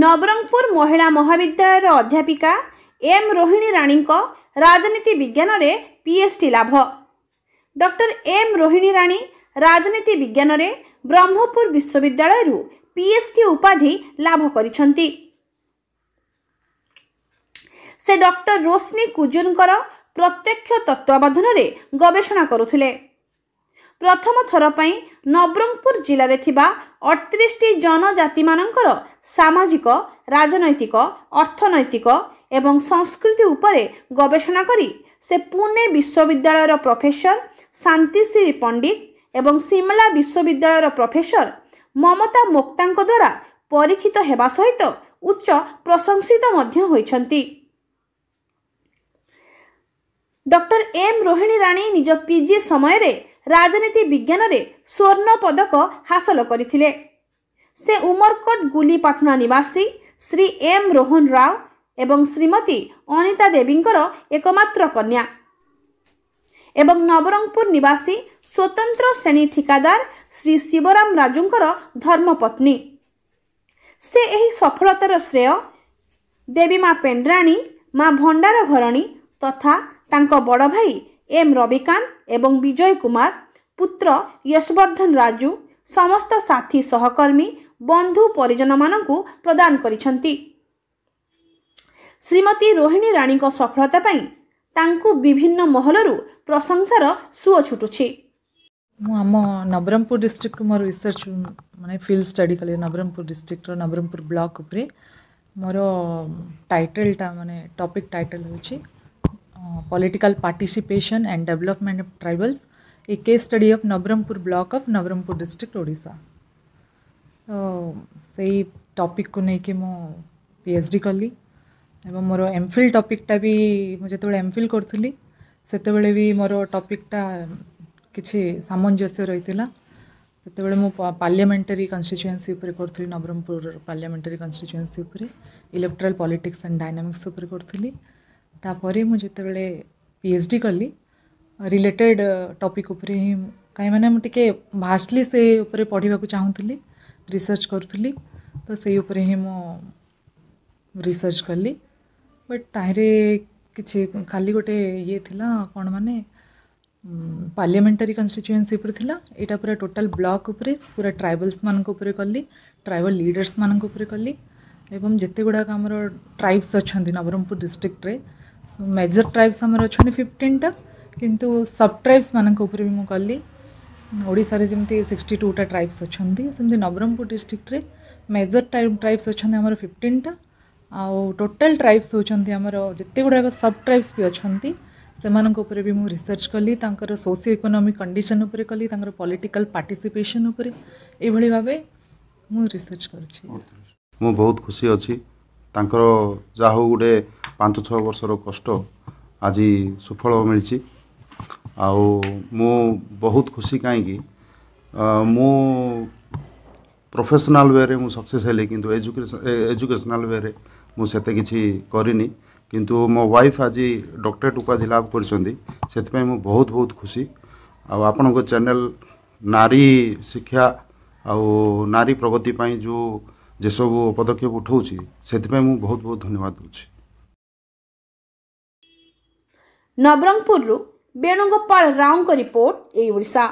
ନବରଙ୍ଗପୁର ମହିଳା ମହାବିଦ୍ୟାଳୟର ଅଧ୍ୟାପିକା ଏମ୍ ରୋହିଣୀ ରାଣୀଙ୍କ ରାଜନୀତି ବିଜ୍ଞାନରେ ପିଏଚ୍ଡି ଲାଭ ଡକ୍ଟର ଏମ୍ ରୋହିଣୀ ରାଣୀ ରାଜନୀତି ବିଜ୍ଞାନରେ ବ୍ରହ୍ମପୁର ବିଶ୍ୱବିଦ୍ୟାଳୟରୁ ପିଏଚ୍ଡି ଉପାଧି ଲାଭ କରିଛନ୍ତି ସେ ଡକ୍ଟର ରୋଶନୀ କୁଜୁରଙ୍କର ପ୍ରତ୍ୟକ୍ଷ ତତ୍ତ୍ୱାବଧାନରେ ଗବେଷଣା କରୁଥିଲେ ପ୍ରଥମ ଥର ପାଇଁ ନବରଙ୍ଗପୁର ଜିଲ୍ଲାରେ ଥିବା ଅଠତିରିଶଟି ଜନଜାତିମାନଙ୍କର ସାମାଜିକ ରାଜନୈତିକ ଅର୍ଥନୈତିକ ଏବଂ ସଂସ୍କୃତି ଉପରେ ଗବେଷଣା କରି ସେ ପୁନେ ବିଶ୍ୱବିଦ୍ୟାଳୟର ପ୍ରଫେସର ଶାନ୍ତିଶ୍ରୀ ପଣ୍ଡିତ ଏବଂ ସିମଲା ବିଶ୍ୱବିଦ୍ୟାଳୟର ପ୍ରଫେସର ମମତା ମୋକ୍ତାଙ୍କ ଦ୍ୱାରା ପରୀକ୍ଷିତ ହେବା ସହିତ ଉଚ୍ଚ ପ୍ରଶଂସିତ ମଧ୍ୟ ହୋଇଛନ୍ତି ଡକ୍ଟର ଏମ୍ ରୋହିଣୀ ରାଣୀ ନିଜ ପିଜି ସମୟରେ ରାଜନୀତି ବିଜ୍ଞାନରେ ସ୍ୱର୍ଣ୍ଣ ପଦକ ହାସଲ କରିଥିଲେ ସେ ଉମରକୋଟ ଗୁଲି ପାଟଣା ନିବାସୀ ଶ୍ରୀ ଏମ୍ ରୋହନ ରାଓ ଏବଂ ଶ୍ରୀମତୀ ଅନିତା ଦେବୀଙ୍କର ଏକମାତ୍ର କନ୍ୟା ଏବଂ ନବରଙ୍ଗପୁର ନିବାସୀ ସ୍ୱତନ୍ତ୍ର ଶ୍ରେଣୀ ଠିକାଦାର ଶ୍ରୀ ଶିବରାମ ରାଜୁଙ୍କର ଧର୍ମପତ୍ନୀ ସେ ଏହି ସଫଳତାର ଶ୍ରେୟ ଦେବୀ ମା ପେଣ୍ଡ୍ରାଣୀ ମା ଭଣ୍ଡାର ଘରଣୀ ତଥା ତାଙ୍କ ବଡ଼ ଭାଇ ଏମ୍ ରବିକାନ୍ତ ଏବଂ ବିଜୟ କୁମାର ପୁତ୍ର ୟଶବର୍ଦ୍ଧନ ରାଜୁ ସମସ୍ତ ସାଥୀ ସହକର୍ମୀ ବନ୍ଧୁ ପରିଜନମାନଙ୍କୁ ପ୍ରଦାନ କରିଛନ୍ତି ଶ୍ରୀମତୀ ରୋହିଣୀ ରାଣୀଙ୍କ ସଫଳତା ପାଇଁ ତାଙ୍କୁ ବିଭିନ୍ନ ମହଲରୁ ପ୍ରଶଂସାର ସୁଅ ଛୁଟୁଛି ମୁଁ ଆମ ନବରଙ୍ଗପୁର ଡିଷ୍ଟ୍ରିକ୍ଟରୁ ମୋର ରିସର୍ଚ୍ଚ ମାନେ ଫିଲ୍ଡ ଷ୍ଟଡି କଲି ନବରଙ୍ଗପୁର ଡିଷ୍ଟ୍ରିକ୍ଟର ନବରଙ୍ଗପୁର ବ୍ଲକ୍ ଉପରେ ମୋର ଟାଇଟେଲଟା ମାନେ ଟପିକ୍ ଟାଇଟେଲ୍ ହେଉଛି political participation and development of tribals, a case study of Navrampur block of Navrampur district, Odisha. ତ ସେଇ ଟପିକ୍କୁ ନେଇକି ମୁଁ ପି ଏଚ୍ ଡି କଲି ଏବଂ ମୋର ଏମ୍ ଫିଲ୍ ଟପିକ୍ଟା ବି ମୁଁ ଯେତେବେଳେ ଏମ୍ ଫିଲ୍ କରୁଥିଲି ସେତେବେଳେ ବି ମୋର ଟପିକ୍ଟା କିଛି ସାମଞ୍ଜସ୍ୟ ରହିଥିଲା ସେତେବେଳେ ମୁଁ ପାର୍ଲିଆମେଣ୍ଟାରୀ କନଷ୍ଟିଚୁଏନ୍ସି ଉପରେ କରୁଥିଲି ନବରଙ୍ଗପୁର ପାର୍ଲିଆମେଣ୍ଟାରୀ କନଷ୍ଟିଚୁଏନ୍ସି ଉପରେ ଇଲେକ୍ଟ୍ରାଲ୍ ପଲିଟିକ୍ସ ଆଣ୍ଡ ଡାଇନାମିକ୍ସ ଉପରେ କରୁଥିଲି ତାପରେ ମୁଁ ଯେତେବେଳେ ପି ଏଚ୍ ଡ଼ି କଲି ରିଲେଟେଡ଼୍ ଟପିକ୍ ଉପରେ ହିଁ କାହିଁକି ମାନେ ମୁଁ ଟିକେ ଭାଷ୍ଟଲି ସେ ଉପରେ ପଢ଼ିବାକୁ ଚାହୁଁଥିଲି ରିସର୍ଚ୍ଚ କରୁଥିଲି ତ ସେଇ ଉପରେ ହିଁ ମୁଁ ରିସର୍ଚ୍ଚ କଲି ବଟ୍ ତାହିଁରେ କିଛି ଖାଲି ଗୋଟେ ଇଏ ଥିଲା କ'ଣ ମାନେ ପାର୍ଲିଆମେଣ୍ଟାରୀ କନଷ୍ଟିଚୁଏନ୍ସି ଉପରେ ଥିଲା ଏଇଟା ପୁରା ଟୋଟାଲ୍ ବ୍ଲକ୍ ଉପରେ ପୁରା ଟ୍ରାଇବାଲ୍ସମାନଙ୍କ ଉପରେ କଲି ଟ୍ରାଇବାଲ୍ ଲିଡର୍ସମାନଙ୍କ ଉପରେ କଲି ଏବଂ ଯେତେ ଗୁଡ଼ାକ ଆମର ଟ୍ରାଇବ୍ସ ଅଛନ୍ତି ନବରଙ୍ଗପୁର ଡିଷ୍ଟ୍ରିକ୍ଟରେ मेजर ट्राइब्स आम अच्छे टा कि सब ट्राइब्स मानक भी मुझे कल ओडार जमी सिक्सटी टूटा ट्राइब्स अच्छा सेमती नवरंगपुर डिस्ट्रिक्ट मेजर ट्राइब्स अच्छा आम फिफ्टीनटा आ टोटल ट्राइब्स होमर जिते गुड़ाक सब ट्राइब्स भी अच्छा से मूर भी मुझे रिसर्च कली सोशियो इकोनोमिक कंडीशन कली पॉलिटिकल पार्टिसिपेशन यही मुझे रिसर्च कर बहुत खुशी अच्छी जा गोटे ପାଞ୍ଚ ଛଅ ବର୍ଷର କଷ୍ଟ ଆଜି ସୁଫଳ ମିଳିଛି ଆଉ ମୁଁ ବହୁତ ଖୁସି କାହିଁକି ମୁଁ ପ୍ରଫେସନାଲ୍ ୱେରେ ମୁଁ ସକ୍ସେସ୍ ହେଲି କିନ୍ତୁ ଏଜୁକେସନାଲ୍ ୱେରେ ମୁଁ ସେତେ କିଛି କରିନି କିନ୍ତୁ ମୋ ୱାଇଫ୍ ଆଜି ଡକ୍ଟରେଟ୍ ଉପାଧି ଲାଭ କରିଛନ୍ତି ସେଥିପାଇଁ ମୁଁ ବହୁତ ବହୁତ ଖୁସି ଆଉ ଆପଣଙ୍କ ଚ୍ୟାନେଲ୍ ନାରୀ ଶିକ୍ଷା ଆଉ ନାରୀ ପ୍ରଗତି ପାଇଁ ଯେଉଁ ଯେସବୁ ପଦକ୍ଷେପ ଉଠାଉଛି ସେଥିପାଇଁ ମୁଁ ବହୁତ ବହୁତ ଧନ୍ୟବାଦ ଦେଉଛି ନବରଙ୍ଗପୁରରୁ ବେଣୁଗୋପାଳ ରାଓଙ୍କ ରିପୋର୍ଟ ଏଇ ଓଡ଼ିଶା